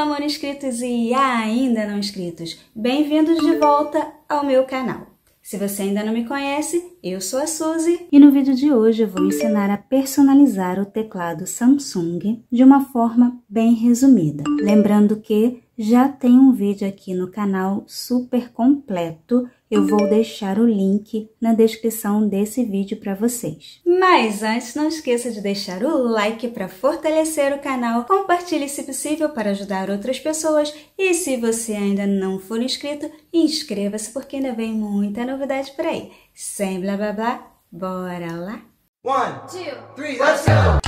Olá, amor inscritos e ainda não inscritos! Bem-vindos de volta ao meu canal. Se você ainda não me conhece, eu sou a Suzy e no vídeo de hoje eu vou ensinar a personalizar o teclado Samsung de uma forma bem resumida. Lembrando que já tem um vídeo aqui no canal super completo eu vou deixar o link na descrição desse vídeo para vocês. Mas antes, não esqueça de deixar o like para fortalecer o canal, compartilhe se possível para ajudar outras pessoas e se você ainda não for inscrito, inscreva-se porque ainda vem muita novidade por aí. Sem blá blá blá, bora lá? One, two, three, let's go!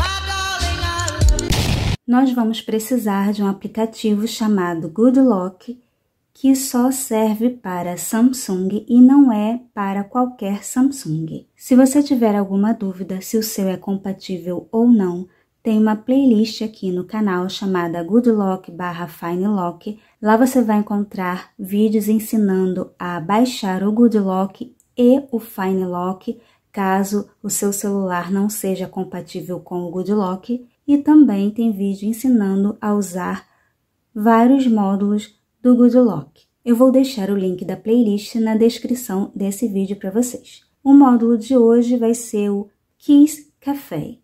Nós vamos precisar de um aplicativo chamado Good Lock que só serve para Samsung e não é para qualquer Samsung. Se você tiver alguma dúvida se o seu é compatível ou não, tem uma playlist aqui no canal chamada Good Lock barra Fine Lock. Lá você vai encontrar vídeos ensinando a baixar o Good Lock e o Fine Lock, caso o seu celular não seja compatível com o Good Lock. E também tem vídeo ensinando a usar vários módulos do Good Lock. Eu vou deixar o link da playlist na descrição desse vídeo para vocês. O módulo de hoje vai ser o Kiss Café.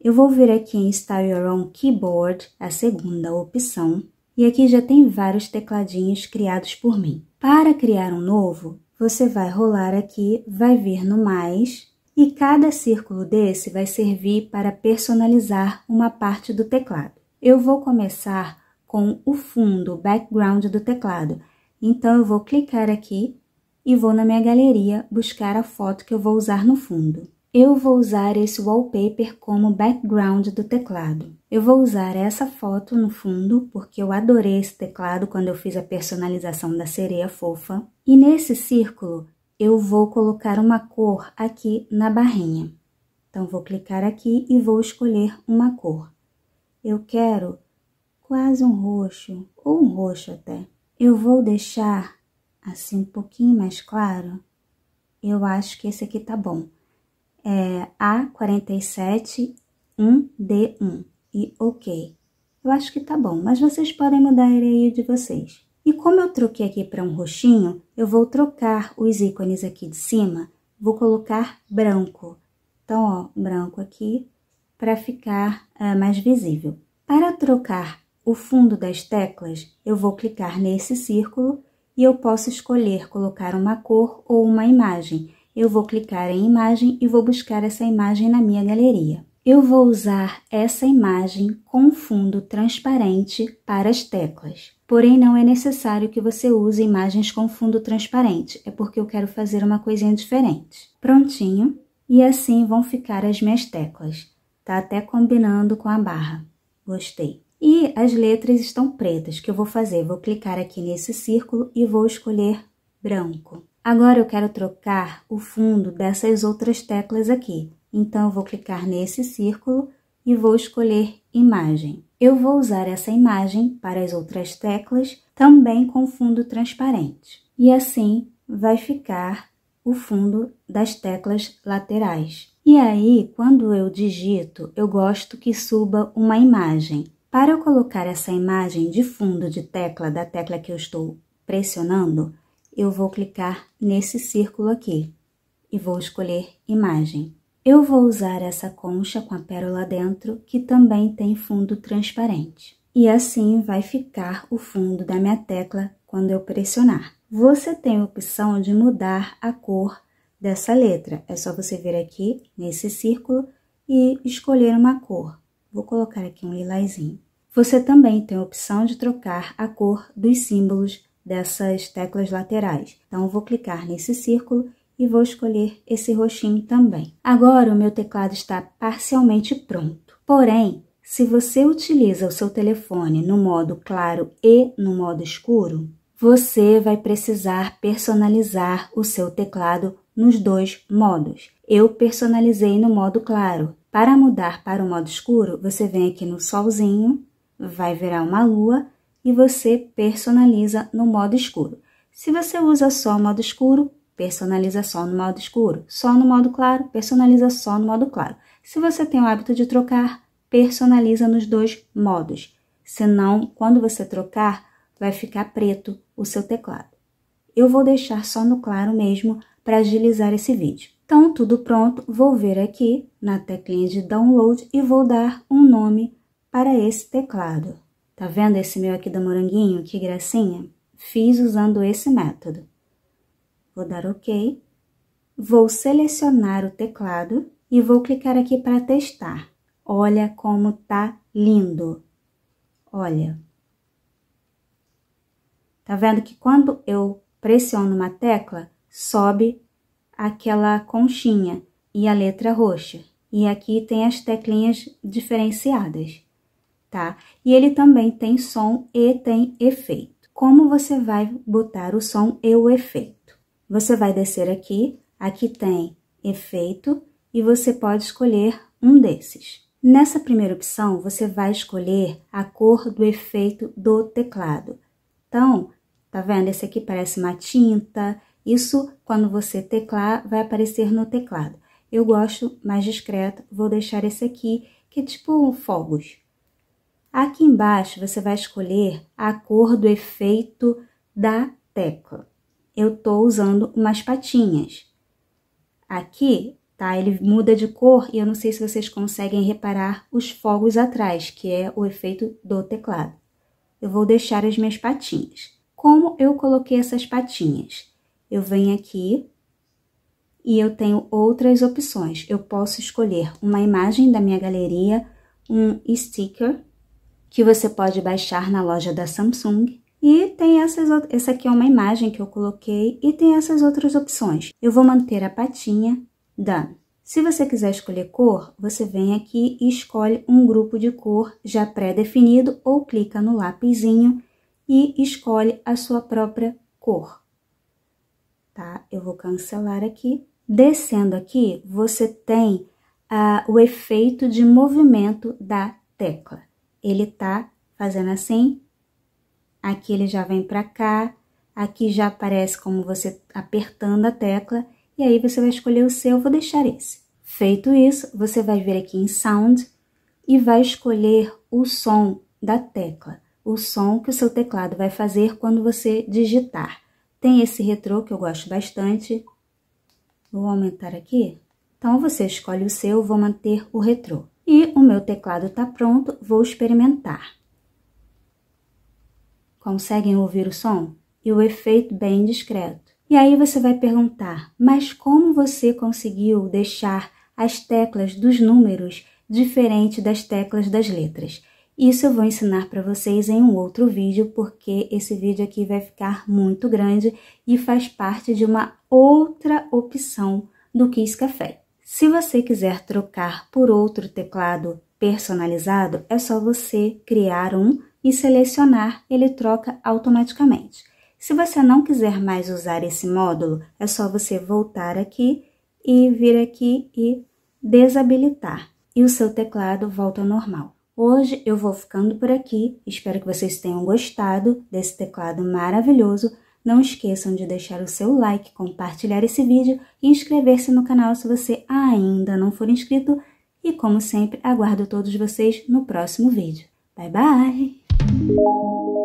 Eu vou vir aqui em Style Your Own Keyboard, a segunda opção, e aqui já tem vários tecladinhos criados por mim. Para criar um novo, você vai rolar aqui, vai vir no mais, e cada círculo desse vai servir para personalizar uma parte do teclado. Eu vou começar com o fundo, o background do teclado. Então, eu vou clicar aqui e vou na minha galeria buscar a foto que eu vou usar no fundo. Eu vou usar esse wallpaper como background do teclado. Eu vou usar essa foto no fundo, porque eu adorei esse teclado quando eu fiz a personalização da sereia fofa. E nesse círculo, eu vou colocar uma cor aqui na barrinha. Então, vou clicar aqui e vou escolher uma cor. Eu quero quase um roxo, ou um roxo até. Eu vou deixar assim um pouquinho mais claro. Eu acho que esse aqui tá bom. É A471D1 e OK. Eu acho que tá bom, mas vocês podem mudar aí de vocês. E como eu troquei aqui para um roxinho, eu vou trocar os ícones aqui de cima, vou colocar branco. Então, ó, branco aqui, para ficar eh, mais visível. Para trocar o fundo das teclas, eu vou clicar nesse círculo e eu posso escolher colocar uma cor ou uma imagem. Eu vou clicar em imagem e vou buscar essa imagem na minha galeria. Eu vou usar essa imagem com fundo transparente para as teclas. Porém, não é necessário que você use imagens com fundo transparente, é porque eu quero fazer uma coisinha diferente. Prontinho, e assim vão ficar as minhas teclas. Tá até combinando com a barra. Gostei. E as letras estão pretas, O que eu vou fazer. Vou clicar aqui nesse círculo e vou escolher branco. Agora eu quero trocar o fundo dessas outras teclas aqui. Então, eu vou clicar nesse círculo e vou escolher imagem. Eu vou usar essa imagem para as outras teclas, também com fundo transparente. E assim vai ficar o fundo das teclas laterais. E aí, quando eu digito, eu gosto que suba uma imagem. Para eu colocar essa imagem de fundo de tecla da tecla que eu estou pressionando, eu vou clicar nesse círculo aqui e vou escolher imagem. Eu vou usar essa concha com a pérola dentro, que também tem fundo transparente. E assim vai ficar o fundo da minha tecla quando eu pressionar. Você tem a opção de mudar a cor dessa letra. É só você vir aqui nesse círculo e escolher uma cor. Vou colocar aqui um lilazinho. Você também tem a opção de trocar a cor dos símbolos dessas teclas laterais. Então, vou clicar nesse círculo e vou escolher esse roxinho também. Agora, o meu teclado está parcialmente pronto. Porém, se você utiliza o seu telefone no modo claro e no modo escuro, você vai precisar personalizar o seu teclado nos dois modos. Eu personalizei no modo claro. Para mudar para o modo escuro, você vem aqui no solzinho vai virar uma lua e você personaliza no modo escuro. Se você usa só o modo escuro, personaliza só no modo escuro. Só no modo claro, personaliza só no modo claro. Se você tem o hábito de trocar, personaliza nos dois modos. Senão, quando você trocar, vai ficar preto o seu teclado. Eu vou deixar só no claro mesmo para agilizar esse vídeo. Então, tudo pronto, vou vir aqui na teclinha de download e vou dar um nome para esse teclado. Tá vendo esse meu aqui do moranguinho? Que gracinha? Fiz usando esse método. Vou dar OK. Vou selecionar o teclado e vou clicar aqui para testar. Olha como tá lindo. Olha. Tá vendo que quando eu pressiono uma tecla, sobe aquela conchinha e a letra roxa. E aqui tem as teclinhas diferenciadas tá? E ele também tem som e tem efeito. Como você vai botar o som e o efeito? Você vai descer aqui, aqui tem efeito e você pode escolher um desses. Nessa primeira opção, você vai escolher a cor do efeito do teclado. Então, tá vendo? Esse aqui parece uma tinta. Isso, quando você teclar, vai aparecer no teclado. Eu gosto mais discreto, vou deixar esse aqui, que é tipo fogos. Aqui embaixo você vai escolher a cor do efeito da tecla. Eu estou usando umas patinhas. Aqui, tá? Ele muda de cor e eu não sei se vocês conseguem reparar os fogos atrás, que é o efeito do teclado. Eu vou deixar as minhas patinhas. Como eu coloquei essas patinhas? Eu venho aqui e eu tenho outras opções. Eu posso escolher uma imagem da minha galeria, um sticker que você pode baixar na loja da Samsung. E tem essas, essa aqui é uma imagem que eu coloquei e tem essas outras opções. Eu vou manter a patinha da. Se você quiser escolher cor, você vem aqui e escolhe um grupo de cor já pré-definido ou clica no lápisinho e escolhe a sua própria cor. Tá? Eu vou cancelar aqui. Descendo aqui, você tem ah, o efeito de movimento da tecla ele tá fazendo assim. Aqui ele já vem para cá, aqui já aparece como você apertando a tecla e aí você vai escolher o seu, eu vou deixar esse. Feito isso, você vai vir aqui em Sound e vai escolher o som da tecla, o som que o seu teclado vai fazer quando você digitar. Tem esse retrô que eu gosto bastante. Vou aumentar aqui. Então, você escolhe o seu, vou manter o retrô. E o meu teclado está pronto, vou experimentar. Conseguem ouvir o som? E o efeito bem discreto. E aí você vai perguntar, mas como você conseguiu deixar as teclas dos números diferente das teclas das letras? Isso eu vou ensinar para vocês em um outro vídeo, porque esse vídeo aqui vai ficar muito grande e faz parte de uma outra opção do Kiss Café. Se você quiser trocar por outro teclado personalizado, é só você criar um e selecionar, ele troca automaticamente. Se você não quiser mais usar esse módulo, é só você voltar aqui e vir aqui e desabilitar. E o seu teclado volta ao normal. Hoje eu vou ficando por aqui, espero que vocês tenham gostado desse teclado maravilhoso. Não esqueçam de deixar o seu like, compartilhar esse vídeo e inscrever-se no canal se você ainda não for inscrito. E como sempre, aguardo todos vocês no próximo vídeo. Bye bye!